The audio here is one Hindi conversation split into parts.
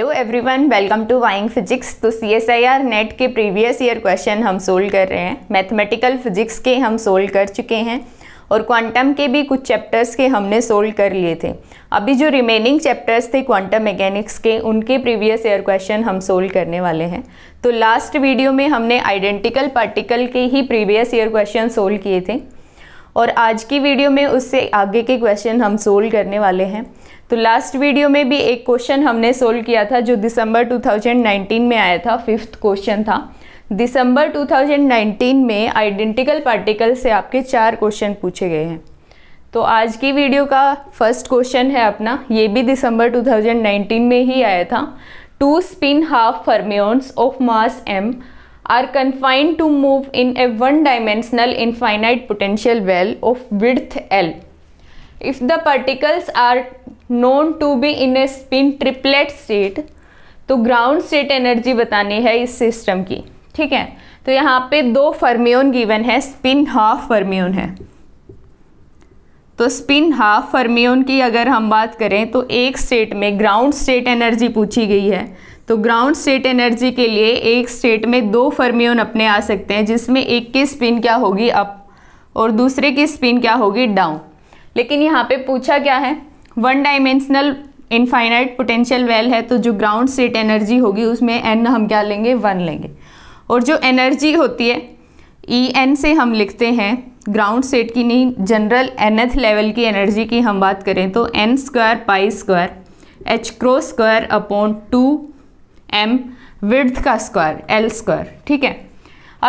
हेलो एवरीवन वेलकम टू वाइंग फिजिक्स तो C S I R NET के प्रीवियस ईयर क्वेश्चन हम सोल्व कर रहे हैं मैथमेटिकल फिजिक्स के हम सोल्व कर चुके हैं और क्वांटम के भी कुछ चैप्टर्स के हमने सोल्व कर लिए थे अभी जो रिमेनिंग चैप्टर्स थे क्वांटम मैकेनिक्स के उनके प्रीवियस ईयर क्वेश्चन हम सोल्व करने वाले हैं तो लास्ट वीडियो में हमने आइडेंटिकल पार्टिकल के ही प्रीवियस ईयर क्वेश्चन सोल्व किए थे और आज की वीडियो में उससे आगे के क्वेश्चन हम सोल्व करने वाले हैं तो लास्ट वीडियो में भी एक क्वेश्चन हमने सोल्व किया था जो दिसंबर 2019 में आया था फिफ्थ क्वेश्चन था दिसंबर 2019 में आइडेंटिकल पार्टिकल से आपके चार क्वेश्चन पूछे गए हैं तो आज की वीडियो का फर्स्ट क्वेश्चन है अपना ये भी दिसंबर 2019 में ही आया था two spin half fermions of mass M are confined to move in a one dimensional infinite potential well of width L if the particles are known to be in a spin triplet state तो ग्राउंड स्टेट एनर्जी बतानी है इस सिस्टम की ठीक है तो यहाँ पे दो फर्मियोन गिवन है स्पिन हाफ फर्मियोन है तो स्पिन हाफ फर्मियोन की अगर हम बात करें तो एक स्टेट में ग्राउंड स्टेट एनर्जी पूछी गई है तो ग्राउंड स्टेट एनर्जी के लिए एक स्टेट में दो फर्मियोन अपने आ सकते हैं जिसमें एक की स्पिन क्या होगी अप और दूसरे की स्पिन क्या होगी डाउन लेकिन यहाँ पे पूछा क्या है one dimensional infinite potential well है तो जो ग्राउंड स्टेट एनर्जी होगी उसमें एन हम क्या लेंगे वन लेंगे और जो एनर्जी होती है ई e एन से हम लिखते हैं ग्राउंड सेट की नहीं जनरल एनथ लेवल की एनर्जी की हम बात करें तो N square pi square H cross square upon two M width का स्क्वायर एल स्क्वायर ठीक है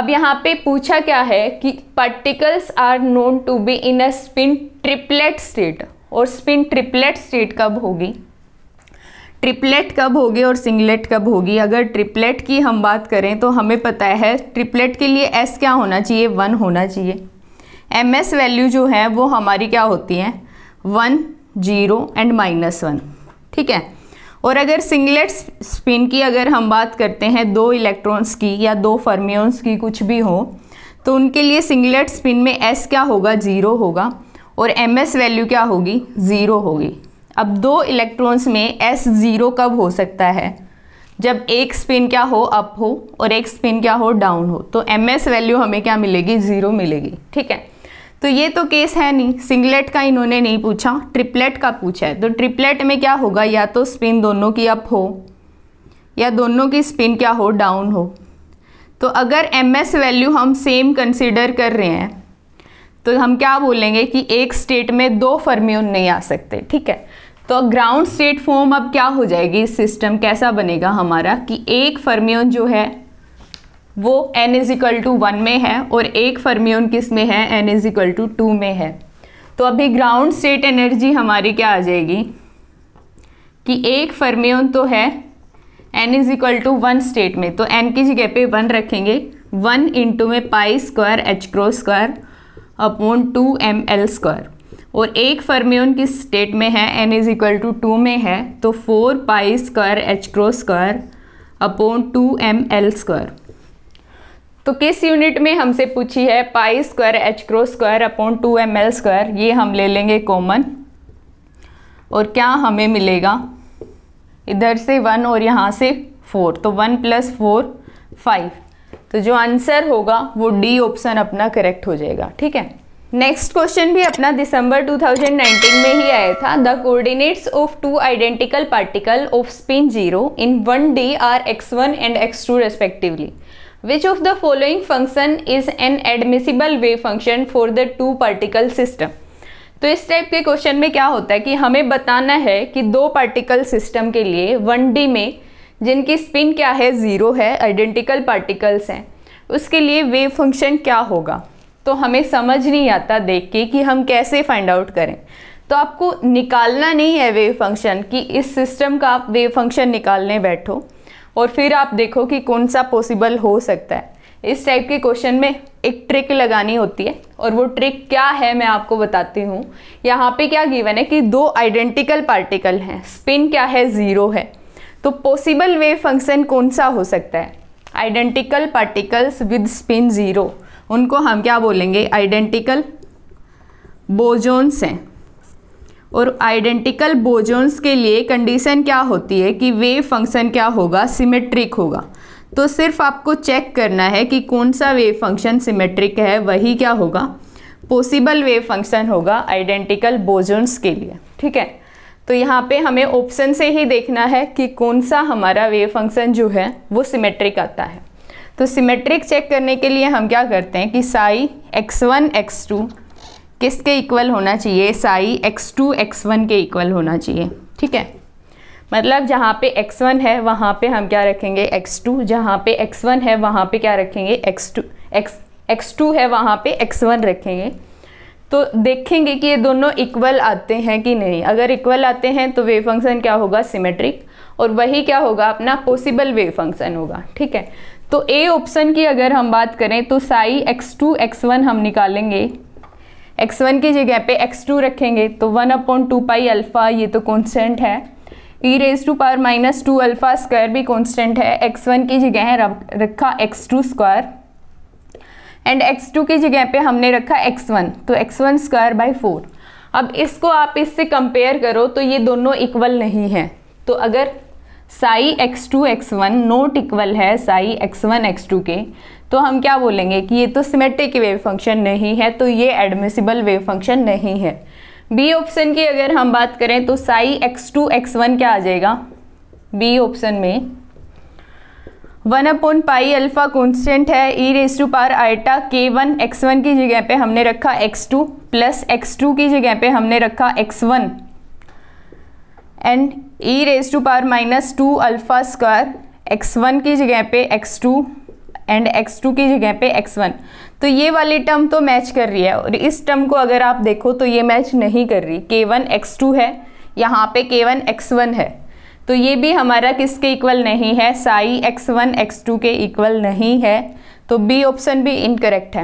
अब यहाँ पे पूछा क्या है कि particles are known to be in a spin triplet state और स्पिन ट्रिपलेट स्टेट कब होगी ट्रिपलेट कब होगी और सिंगलेट कब होगी अगर ट्रिपलेट की हम बात करें तो हमें पता है ट्रिपलेट के लिए एस क्या होना चाहिए वन होना चाहिए एम एस वैल्यू जो है वो हमारी क्या होती है one zero and minus one ठीक है और अगर सिंगलेट स्पिन की अगर हम बात करते हैं दो इलेक्ट्रॉन्स की या दो फर्मियंस की कुछ भी हो तो उनके लिए सिंगलेट स्पिन में एस क्या होगा ज़ीरो होगा और एम एस वैल्यू क्या होगी ज़ीरो होगी अब दो इलेक्ट्रॉन्स में एस ज़ीरो कब हो सकता है जब एक स्पिन क्या हो अप हो और एक स्पिन क्या हो डाउन हो तो एम एस वैल्यू हमें क्या मिलेगी ज़ीरो मिलेगी ठीक है तो ये तो केस है नहीं सिंगलेट का इन्होंने नहीं पूछा ट्रिपलेट का पूछा है तो ट्रिपलेट में क्या होगा या तो स्पिन दोनों की अप हो या दोनों की स्पिन क्या हो डाउन हो तो अगर एम एस वैल्यू हम सेम कंसिडर कर रहे हैं तो हम क्या बोलेंगे कि एक स्टेट में दो फर्मियन नहीं आ सकते ठीक है तो ग्राउंड स्टेट फॉर्म अब क्या हो जाएगी सिस्टम कैसा बनेगा हमारा कि एक फर्मियन जो है वो n is equal to one में है और एक फर्मियन किस में है n is equal to two में है तो अभी ग्राउंड स्टेट एनर्जी हमारी क्या आ जाएगी कि एक फर्मियन तो है n is equal to one state में तो n की जगह पे वन रखेंगे वन इंटू में pi square H cross square upon two M L square और एक फर्म्यून किस स्टेट में है N is equal to two में है तो four pi square H cross square upon two M L square तो किस यूनिट में हमसे पूछी है pi square H cross square upon two M L square ये हम ले लेंगे कॉमन और क्या हमें मिलेगा इधर से वन और यहाँ से फोर तो वन प्लस फोर फाइव तो जो आंसर होगा वो डी ऑप्शन अपना करेक्ट हो जाएगा ठीक है नेक्स्ट क्वेश्चन भी अपना दिसंबर 2019 में ही आया था the coordinates of two identical particle of spin zero in one D are X one and X two respectively which of the following function is an admissible wave function for the two particle system तो इस टाइप के क्वेश्चन में क्या होता है कि हमें बताना है कि दो पार्टिकल सिस्टम के लिए वन डी में जिनकी स्पिन क्या है ज़ीरो है आइडेंटिकल पार्टिकल्स हैं उसके लिए वेव फंक्शन क्या होगा तो हमें समझ नहीं आता देख के कि हम कैसे फाइंड आउट करें तो आपको निकालना नहीं है वेव फंक्शन कि इस सिस्टम का आप वेव फंक्शन निकालने बैठो और फिर आप देखो कि कौन सा पॉसिबल हो सकता है इस टाइप के क्वेश्चन में एक ट्रिक लगानी होती है और वो ट्रिक क्या है मैं आपको बताती हूँ यहाँ पे क्या गिवन है कि दो आइडेंटिकल पार्टिकल हैं स्पिन क्या है ज़ीरो है तो पॉसिबल वेव फंक्शन कौन सा हो सकता है identical particles with spin zero उनको हम क्या बोलेंगे आइडेंटिकल बोजोन्स हैं और आइडेंटिकल बोजोन्स के लिए कंडीशन क्या होती है कि वेव फंक्शन क्या होगा सिमेट्रिक होगा तो सिर्फ आपको चेक करना है कि कौन सा वेव फंक्शन सिमेट्रिक है वही क्या होगा पॉसिबल वेव फंक्शन होगा आइडेंटिकल बोजोन्स के लिए ठीक है तो यहाँ पे हमें ऑप्शन से ही देखना है कि कौन सा हमारा वेव फंक्शन जो है वो सिमेट्रिक आता है तो सिमेट्रिक चेक करने के लिए हम क्या करते हैं कि psi X one X two किसके इक्वल होना चाहिए psi X two X one के इक्वल होना चाहिए ठीक है मतलब जहाँ पे एक्स वन है वहाँ पे हम क्या रखेंगे एक्स टू जहाँ पे एक्स वन है वहाँ पे क्या रखेंगे X two X X two है वहाँ पे एक्स वन रखेंगे तो देखेंगे कि ये दोनों इक्वल आते हैं कि नहीं अगर इक्वल आते हैं तो वेव फंक्शन क्या होगा सिमेट्रिक और वही क्या होगा अपना पॉसिबल वेव फंक्शन होगा ठीक है तो ए ऑप्शन की अगर हम बात करें तो psi X two X one हम निकालेंगे एक्स वन की जगह पे एक्स टू रखेंगे तो one upon two pi alpha ये तो कॉन्स्टेंट है E raise to power minus two alpha square भी कॉन्स्टेंट है एक्स वन की जगह रखा X two square and X two की जगह पे हमने रखा एक्स वन तो X one square by four अब इसको आप इससे कंपेयर करो तो ये दोनों इक्वल नहीं है तो अगर psi X two X one not equal है psi X one X two के तो हम क्या बोलेंगे कि ये तो सिमेट्रिक वेव फंक्शन नहीं है तो ये एडमिसिबल वेव फंक्शन नहीं है बी ऑप्शन की अगर हम बात करें तो psi X two X one क्या आ जाएगा बी ऑप्शन में one upon pi alpha constant है E raise to power eta के वन एक्स वन की जगह पे हमने रखा X two plus X two की जगह पे हमने रखा X one and E raise to power minus two alpha square X one की जगह पे X two and X two की जगह पे एक्स वन तो ये वाली टर्म तो मैच कर रही है और इस टर्म को अगर आप देखो तो ये मैच नहीं कर रही के वन एक्स टू है यहाँ पे के वन एक्स वन है तो ये भी हमारा किसके इक्वल नहीं है psi X one X two के इक्वल नहीं है तो बी ऑप्शन भी इनकरेक्ट है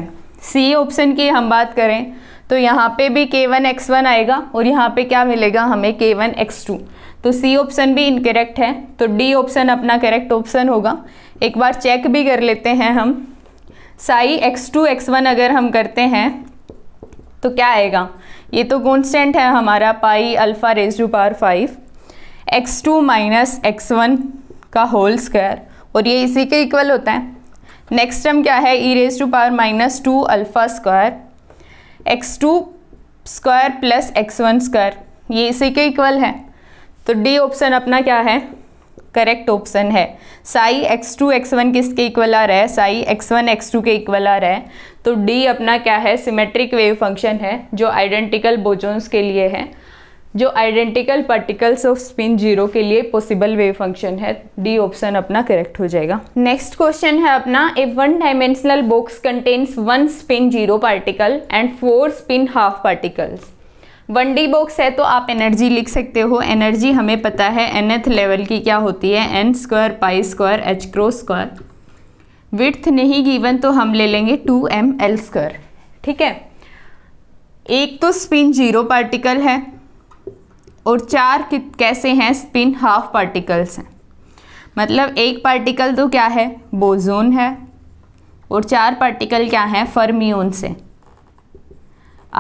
सी ऑप्शन की हम बात करें तो यहाँ पे भी के वन एक्स वन आएगा और यहाँ पे क्या मिलेगा हमें के वन एक्स टू तो सी ऑप्शन भी इनकरेक्ट है तो डी ऑप्शन अपना करेक्ट ऑप्शन होगा एक बार चेक भी कर लेते हैं हम psi X two X one अगर हम करते हैं तो क्या आएगा ये तो कॉन्स्टेंट है हमारा pi alpha raise to power five X two minus X one का होल स्क्वायर और ये इसी के इक्वल होता है नेक्स्ट टर्म क्या है E raise to power minus two alpha square X two square plus X one square ये इसी के इक्वल है तो डी ऑप्शन अपना क्या है करेक्ट ऑप्शन है psi X two X one किसके इक्वल आ रहा है psi X one X two के इक्वल आ रहा है तो डी अपना क्या है सिमेट्रिक वेव फंक्शन है जो आइडेंटिकल बोजोन्स के लिए है जो identical particles of spin zero के लिए पॉसिबल वेव फंक्शन है डी ऑप्शन अपना करेक्ट हो जाएगा नेक्स्ट क्वेश्चन है अपना a one dimensional box contains one spin zero particle and four spin half particles one D box है तो आप एनर्जी लिख सकते हो एनर्जी हमें पता है एनथ लेवल की क्या होती है N square pi square H cross square with नहीं गिवन तो हम ले लेंगे टू एम एल स्क्वायर ठीक है एक तो स्पिन जीरो पार्टिकल है और चार कैसे हैं स्पिन हाफ पार्टिकल्स हैं मतलब एक पार्टिकल तो क्या है बोजोन है और चार पार्टिकल क्या हैं फर्मियोन से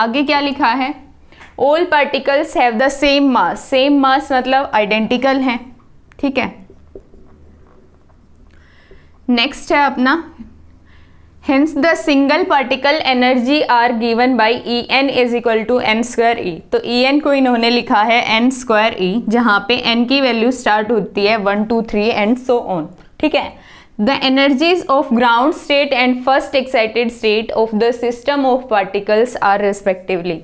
आगे क्या लिखा है all particles have the same mass same mass मतलब आइडेंटिकल हैं ठीक है नेक्स्ट है अपना hence the single particle energy are given by E N is equal to N square E तो ई एन को इन्होंने लिखा है एन स्क्वायर ई जहाँ पे एन की वैल्यू स्टार्ट होती है one two three and so on ठीक है the energies of ground state and first excited state of the system of particles are respectively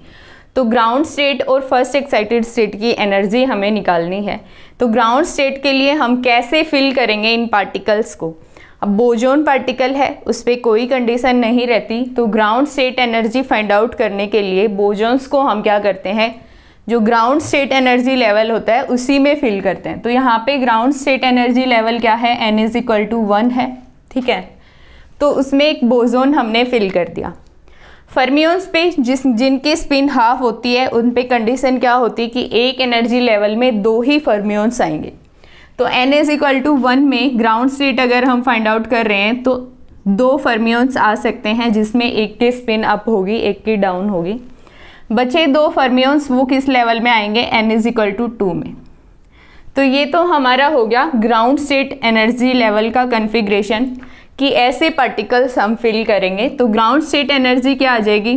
तो ग्राउंड स्टेट और फर्स्ट एक्साइटेड स्टेट की एनर्जी हमें निकालनी है तो ग्राउंड स्टेट के लिए हम कैसे फिल करेंगे इन पार्टिकल्स को अब बोजोन पार्टिकल है उस पर कोई कंडीशन नहीं रहती तो ground state energy find out करने के लिए बोजोन्स को हम क्या करते हैं जो ग्राउंड स्टेट एनर्जी लेवल होता है उसी में फिल करते हैं तो यहाँ पे ग्राउंड स्टेट एनर्जी लेवल क्या है N is equal to one है ठीक है तो उसमें एक बोजोन हमने फिल कर दिया फर्मियोन्स पे जिस जिनकी स्पिन हाफ होती है उन पे कंडीशन क्या होती है कि एक एनर्जी लेवल में दो ही फर्मियोन्स आएंगे तो N is equal to one में ग्राउंड स्टेट अगर हम फाइंड आउट कर रहे हैं तो दो फर्मियोन्स आ सकते हैं जिसमें एक के स्पिन अप होगी एक की डाउन होगी बचे दो फर्मियोन्स वो किस लेवल में आएंगे N is equal to two में तो ये तो हमारा हो गया ग्राउंड स्टेट एनर्जी लेवल का कन्फिग्रेशन कि ऐसे पार्टिकल्स हम फिल करेंगे तो ग्राउंड स्टेट एनर्जी क्या आ जाएगी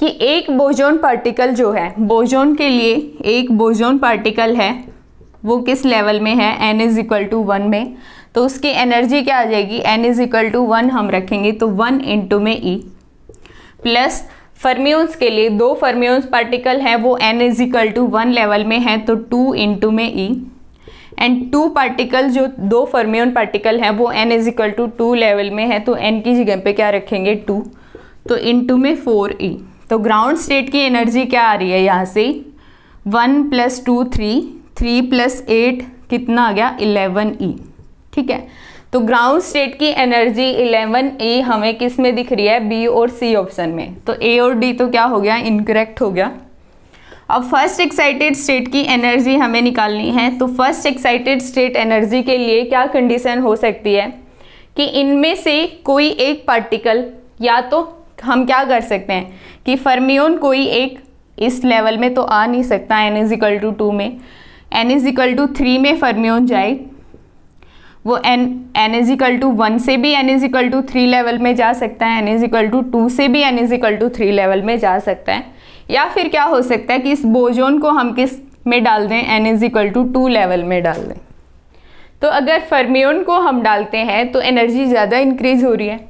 कि एक बोजोन पार्टिकल जो है बोजोन के लिए एक बोजोन पार्टिकल है वो किस लेवल में है N is equal to one में तो उसकी एनर्जी क्या आ जाएगी N is equal to one हम रखेंगे तो वन इंटू में ई प्लस फर्म्यूल्स के लिए दो फर्म्यूल्स पार्टिकल हैं वो N is equal to one level में हैं तो टू इंटू में ई एंड टू पार्टिकल जो दो फर्म्यून पार्टिकल हैं वो N is equal to two level में है तो एन की जगह पे क्या रखेंगे टू तो इंटू में फोर ई e। तो ग्राउंड स्टेट की एनर्जी क्या आ रही है यहाँ से one plus two three three plus eight कितना आ गया इलेवन ई ठीक है तो ग्राउंड स्टेट की एनर्जी इलेवन ए हमें किस में दिख रही है बी और सी ऑप्शन में तो ए और डी तो क्या हो गया इनकरेक्ट हो गया अब फर्स्ट एक्साइटेड स्टेट की एनर्जी हमें निकालनी है तो फर्स्ट एक्साइटेड स्टेट एनर्जी के लिए क्या कंडीशन हो सकती है कि इनमें से कोई एक पार्टिकल या तो हम क्या कर सकते हैं कि फर्मियोन कोई एक इस लेवल में तो आ नहीं सकता N is equal to two में N is equal to three में फर्मियोन जाए वो N N is equal to one से भी N is equal to three level में जा सकता है N is equal to two से भी N is equal to three level में जा सकता है या फिर क्या हो सकता है कि इस बोजोन को हम किस में डाल दें N is equal to two level में डाल दें तो अगर फर्मियोन को हम डालते हैं तो एनर्जी ज़्यादा इंक्रीज हो रही है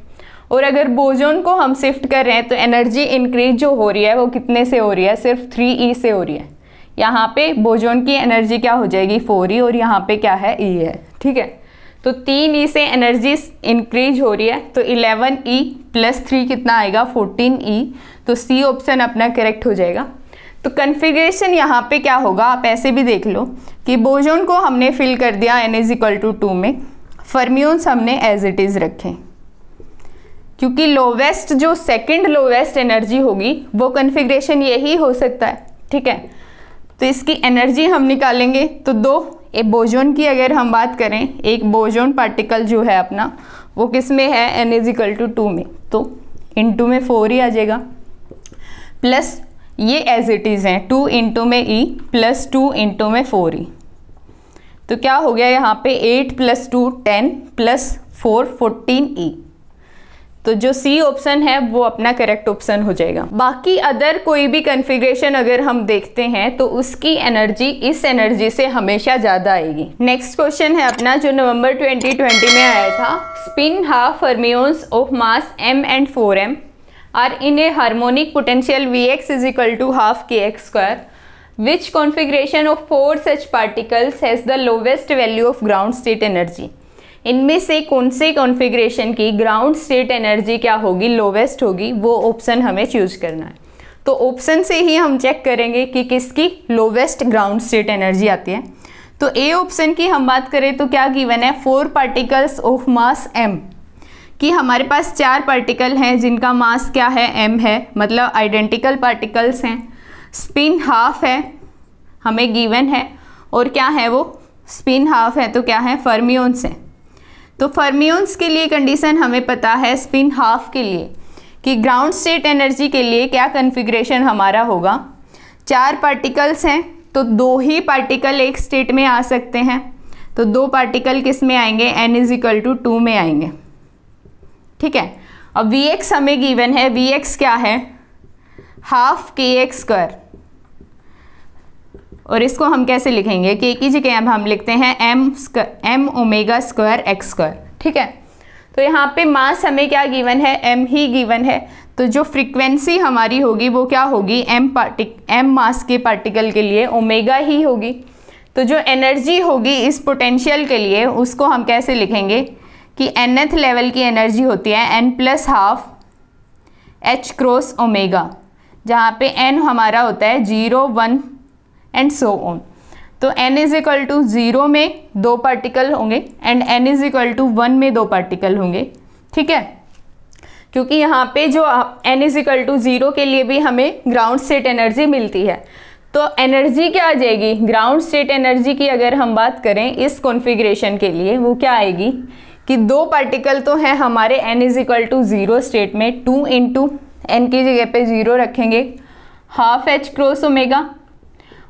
और अगर बोजोन को हम शिफ्ट कर रहे हैं तो एनर्जी इंक्रीज जो हो रही है वो कितने से हो रही है सिर्फ थ्री ई e से हो रही है यहाँ पे बोजोन की एनर्जी क्या हो जाएगी फोर ई e और यहाँ पे क्या है ई e है ठीक है तो तीन ई e से एनर्जी इंक्रीज हो रही है तो इलेवन ई प्लस थ्री कितना आएगा फोर्टीन ई तो सी ऑप्शन अपना करेक्ट हो जाएगा तो कन्फिग्रेशन यहाँ पे क्या होगा आप ऐसे भी देख लो कि बोजोन को हमने फिल कर दिया N is equal to two में फर्म्यून्स हमने एज इट इज़ रखे क्योंकि लोवेस्ट जो सेकेंड लोवेस्ट एनर्जी होगी वो कन्फिग्रेशन यही हो सकता है ठीक है तो इसकी एनर्जी हम निकालेंगे तो दो ए बोजोन की अगर हम बात करें एक बोजोन पार्टिकल जो है अपना वो किस में है N is equal to two में तो इन टू में फोर ही आ जाएगा प्लस ये एज इट इज़ हैं टू इंटू में ई प्लस टू इंटू में फोर ई e। तो क्या हो गया यहाँ पे eight plus two ten plus four fourteen E तो जो सी ऑप्शन है वो अपना करेक्ट ऑप्शन हो जाएगा बाकी अदर कोई भी कन्फिग्रेशन अगर हम देखते हैं तो उसकी एनर्जी इस एनर्जी से हमेशा ज़्यादा आएगी नेक्स्ट क्वेश्चन है अपना जो नवंबर 2020 में आया था spin half fermions of mass M and four M are in a harmonic potential V X is equal to half K X square which configuration of four such particles has the lowest value of ground state energy इनमें से कौन से कॉन्फ़िगरेशन की ग्राउंड स्टेट एनर्जी क्या होगी लोवेस्ट होगी वो ऑप्शन हमें चूज करना है तो ऑप्शन से ही हम चेक करेंगे कि किसकी लोवेस्ट ग्राउंड स्टेट एनर्जी आती है तो ए ऑप्शन की हम बात करें तो क्या गिवन है four particles of mass M कि हमारे पास चार पार्टिकल हैं जिनका मास क्या है एम है मतलब आइडेंटिकल पार्टिकल्स हैं स्पिन हाफ है हमें गिवन है और क्या है वो स्पिन हाफ है तो क्या है फर्मियोन्स हैं तो फर्म्यून्स के लिए कंडीशन हमें पता है स्पिन हाफ के लिए कि ग्राउंड स्टेट एनर्जी के लिए क्या कन्फिग्रेशन हमारा होगा चार पार्टिकल्स हैं तो दो ही पार्टिकल एक स्टेट में आ सकते हैं तो दो पार्टिकल किस में आएंगे N is equal to two में आएंगे ठीक है अब वी एक्स हमें गिवन है वी एक्स क्या है हाफ के एक्स स्क्वायर और इसको हम कैसे लिखेंगे के की जगह अब हम लिखते हैं M M omega square X square ठीक है तो यहाँ पे मास हमें क्या गिवन है एम ही गिवन है तो जो फ्रीक्वेंसी हमारी होगी वो क्या होगी एम पार्टिक एम मास के पार्टिकल के लिए ओमेगा ही होगी तो जो एनर्जी होगी इस पोटेंशियल के लिए उसको हम कैसे लिखेंगे कि एनथ लेवल की एनर्जी होती है N plus half H cross omega जहाँ पे एन हमारा होता है zero one and so on तो n is equal to zero में दो पार्टिकल होंगे and n is equal to one में दो पार्टिकल होंगे ठीक है क्योंकि यहाँ पे जो n is equal to zero के लिए भी हमें ग्राउंड स्टेट एनर्जी मिलती है तो एनर्जी क्या आ जाएगी ग्राउंड स्टेट एनर्जी की अगर हम बात करें इस कॉन्फ़िगरेशन के लिए वो क्या आएगी कि दो पार्टिकल तो हैं हमारे n is equal to zero state में टू इंटू एन की जगह पे ज़ीरो रखेंगे हाफ एच क्रोस ओमेगा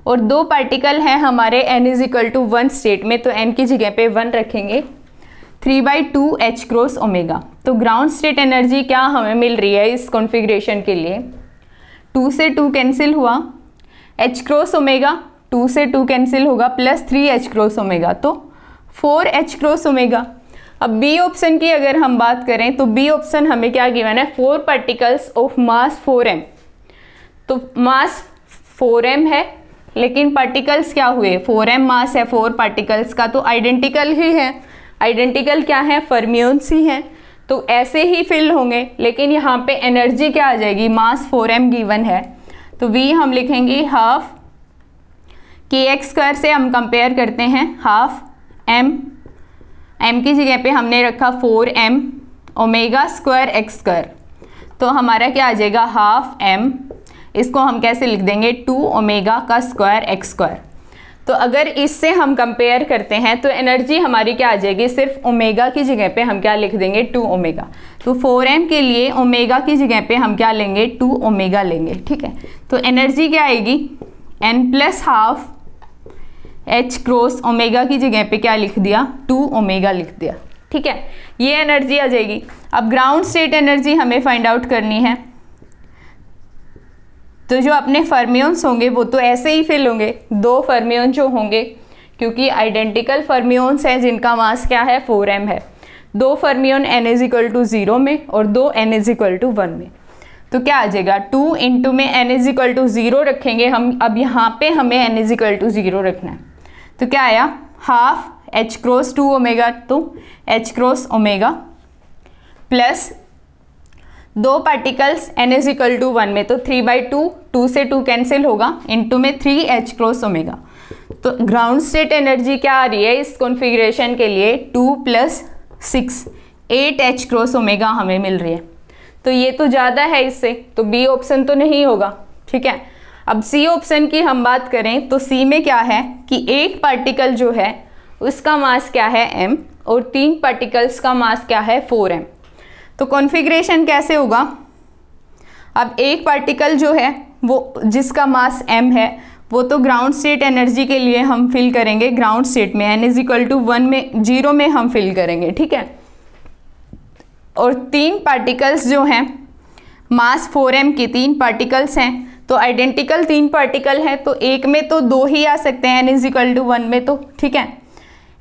और दो पार्टिकल हैं हमारे n is equal to one state में तो n की जगह पे वन रखेंगे three by two H cross omega तो ग्राउंड स्टेट एनर्जी क्या हमें मिल रही है इस कॉन्फ़िगरेशन के लिए टू से टू कैंसिल हुआ एच क्रॉस ओमेगा टू से टू कैंसिल होगा plus three H cross omega तो फोर एच क्रॉस ओमेगा अब बी ऑप्शन की अगर हम बात करें तो बी ऑप्शन हमें क्या गिवन है four particles of mass four M तो मास फोर एम है लेकिन पार्टिकल्स क्या हुए फोर एम मास है फोर पार्टिकल्स का तो आइडेंटिकल ही है आइडेंटिकल क्या है फर्म्यून्स ही हैं तो ऐसे ही फिल होंगे लेकिन यहाँ पे एनर्जी क्या आ जाएगी मास फोर एम गिवन है तो वी हम लिखेंगे हाफ के एक्स स्क्वायर से हम कंपेयर करते हैं हाफ एम एम की जगह पे हमने रखा four M omega square X square तो हमारा क्या आ जाएगा हाफ एम इसको हम कैसे लिख देंगे टू ओमेगा का स्क्वायर एक्स स्क्वायर तो अगर इससे हम कंपेयर करते हैं तो एनर्जी हमारी क्या आ जाएगी सिर्फ ओमेगा की जगह पे हम क्या लिख देंगे टू ओमेगा तो फोर एम के लिए ओमेगा की जगह पे हम क्या लेंगे टू ओमेगा लेंगे ठीक है तो एनर्जी क्या आएगी N plus half H cross omega की जगह पे क्या लिख दिया टू ओमेगा लिख दिया ठीक है ये एनर्जी आ जाएगी अब ग्राउंड स्टेट एनर्जी हमें फाइंड आउट करनी है तो जो अपने फर्मियोन्स होंगे वो तो ऐसे ही फिल होंगे दो फर्मियोन जो होंगे क्योंकि आइडेंटिकल फर्मियोन्स हैं जिनका मास क्या है फोर एम है दो fermion N is equal to zero में और दो N is equal to one में तो क्या आ जाएगा टू इंटू में N is equal to zero रखेंगे हम अब यहाँ पे हमें N is equal to zero रखना है तो क्या आया half H cross two omega तो एच क्रॉस ओमेगा प्लस दो particles N is equal to one में तो थ्री बाई टू टू से टू कैंसिल होगा इनटू में थ्री एच क्रॉस ओमेगा तो ग्राउंड स्टेट एनर्जी क्या आ रही है इस कॉन्फ़िगरेशन के लिए two plus six eight H cross omega हमें मिल रही है तो ये तो ज़्यादा है इससे तो बी ऑप्शन तो नहीं होगा ठीक है अब सी ऑप्शन की हम बात करें तो सी में क्या है कि एक पार्टिकल जो है उसका मास क्या है एम और तीन पार्टिकल्स का मास क्या है फोर एम तो कॉन्फिग्रेशन कैसे होगा अब एक पार्टिकल जो है वो जिसका मास m है वो तो ग्राउंड स्टेट एनर्जी के लिए हम फिल करेंगे ग्राउंड स्टेट में N is equal to one में जीरो में हम फिल करेंगे ठीक है और तीन पार्टिकल्स जो हैं मास 4m के तीन पार्टिकल्स हैं तो आइडेंटिकल तीन पार्टिकल हैं तो एक में तो दो ही आ सकते हैं N is equal to one में तो ठीक है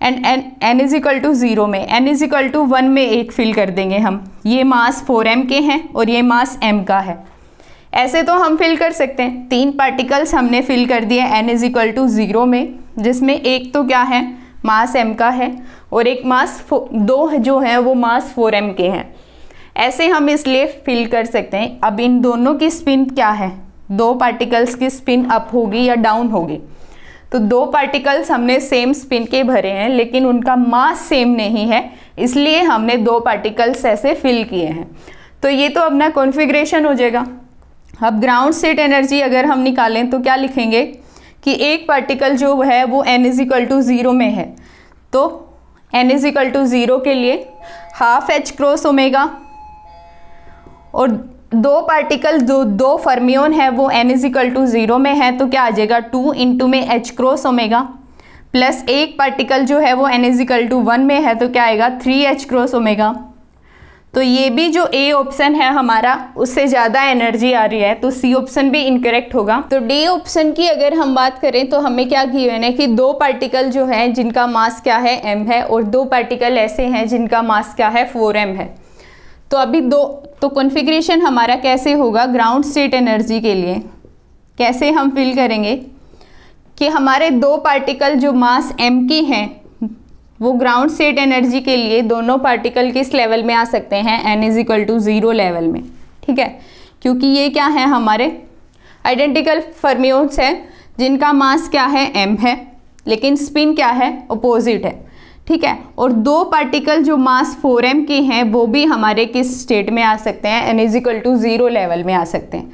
and N N is equal to zero में N is equal to one में एक फिल कर देंगे हम ये मास फोर एम के हैं और ये मास एम का है ऐसे तो हम फिल कर सकते हैं तीन पार्टिकल्स हमने फिल कर दिए N is equal to zero में जिसमें एक तो क्या है मास एम का है और एक मास दो जो है वो मास फोर एम के हैं ऐसे हम इसलिए फिल कर सकते हैं अब इन दोनों की स्पिन क्या है दो पार्टिकल्स की स्पिन अप होगी या डाउन होगी तो दो पार्टिकल्स हमने सेम स्पिन के भरे हैं लेकिन उनका मास सेम नहीं है इसलिए हमने दो पार्टिकल्स ऐसे फिल किए हैं तो ये तो अपना कॉन्फ़िगरेशन हो जाएगा अब ग्राउंड सेट एनर्जी अगर हम निकालें तो क्या लिखेंगे कि एक पार्टिकल जो है वो N is equal to zero में है तो N is equal to zero के लिए हाफ एच क्रॉस ओमेगा और दो पार्टिकल जो दो फर्मियोन है वो N is equal to zero में है तो क्या आ जाएगा टू इंटू में एच क्रॉस ओमेगा प्लस एक पार्टिकल जो है वो N is equal to one में है तो क्या आएगा थ्री एच क्रॉस ओमेगा तो ये भी जो ए ऑप्शन है हमारा उससे ज़्यादा एनर्जी आ रही है तो सी ऑप्शन भी इनकरेक्ट होगा तो डी ऑप्शन की अगर हम बात करें तो हमें क्या गिवन है कि दो पार्टिकल जो हैं जिनका मास क्या है एम है और दो पार्टिकल ऐसे हैं जिनका मास क्या है फोर एम है तो अभी दो तो कॉन्फ़िगरेशन हमारा कैसे होगा ग्राउंड स्टेट एनर्जी के लिए कैसे हम फील करेंगे कि हमारे दो पार्टिकल जो मास एम की हैं वो ग्राउंड स्टेट एनर्जी के लिए दोनों पार्टिकल किस लेवल में आ सकते हैं N is equal to zero level में ठीक है क्योंकि ये क्या है हमारे आइडेंटिकल फर्मियोन्स हैं जिनका मास क्या है एम है लेकिन स्पिन क्या है अपोजिट है ठीक है और दो पार्टिकल जो मास 4m के हैं वो भी हमारे किस स्टेट में आ सकते हैं n is equal to zero level में आ सकते हैं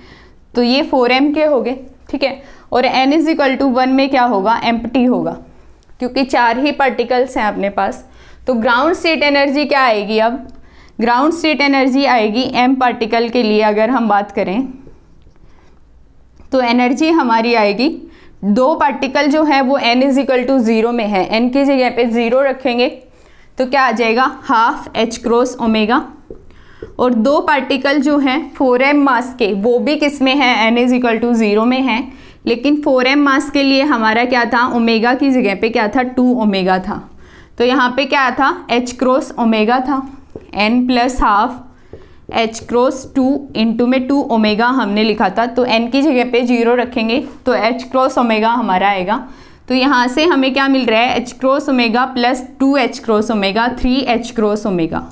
तो ये 4m के हो गए ठीक है और N is equal to one में क्या होगा एम होगा क्योंकि चार ही पार्टिकल्स हैं अपने पास तो ग्राउंड स्टेट एनर्जी क्या आएगी अब ग्राउंड स्टेट एनर्जी आएगी एम पार्टिकल के लिए अगर हम बात करें तो एनर्जी हमारी आएगी दो पार्टिकल जो है वो N is equal to zero में है एन की जगह पे ज़ीरो रखेंगे तो क्या आ जाएगा हाफ एच क्रॉस ओमेगा और दो पार्टिकल जो हैं फोर एम मास के वो भी किस में है N is equal to zero में है लेकिन फोर एम मास के लिए हमारा क्या था ओमेगा की जगह पे क्या था टू ओमेगा था तो यहाँ पे क्या था एच क्रॉस ओमेगा था N plus half H cross two into में टू ओमेगा हमने लिखा था तो एन की जगह पे जीरो रखेंगे तो एच क्रॉस ओमेगा हमारा आएगा तो यहाँ से हमें क्या मिल रहा है H cross omega plus two H cross omega three H cross omega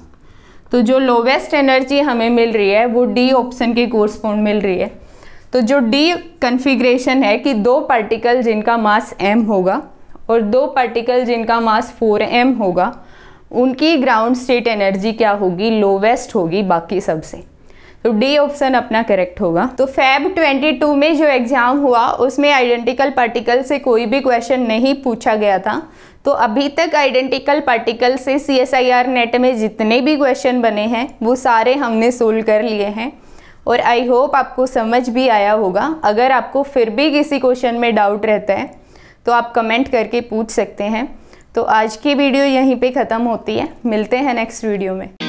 तो जो लोवेस्ट एनर्जी हमें मिल रही है वो डी ऑप्शन के कोर्सपोंड मिल रही है तो जो डी कन्फिग्रेशन है कि दो पार्टिकल जिनका मास एम होगा और दो पार्टिकल जिनका मास फोर एम होगा उनकी ग्राउंड स्टेट एनर्जी क्या होगी लोवेस्ट होगी बाकी सबसे तो डी ऑप्शन अपना करेक्ट होगा तो फैब 22 में जो एग्ज़ाम हुआ उसमें आइडेंटिकल पार्टिकल से कोई भी क्वेश्चन नहीं पूछा गया था तो अभी तक आइडेंटिकल पार्टिकल से C S I R NET में जितने भी क्वेश्चन बने हैं वो सारे हमने सोल्व कर लिए हैं और आई होप आपको समझ भी आया होगा अगर आपको फिर भी किसी क्वेश्चन में डाउट रहता है तो आप कमेंट करके पूछ सकते हैं तो आज की वीडियो यहीं पे ख़त्म होती है मिलते हैं नेक्स्ट वीडियो में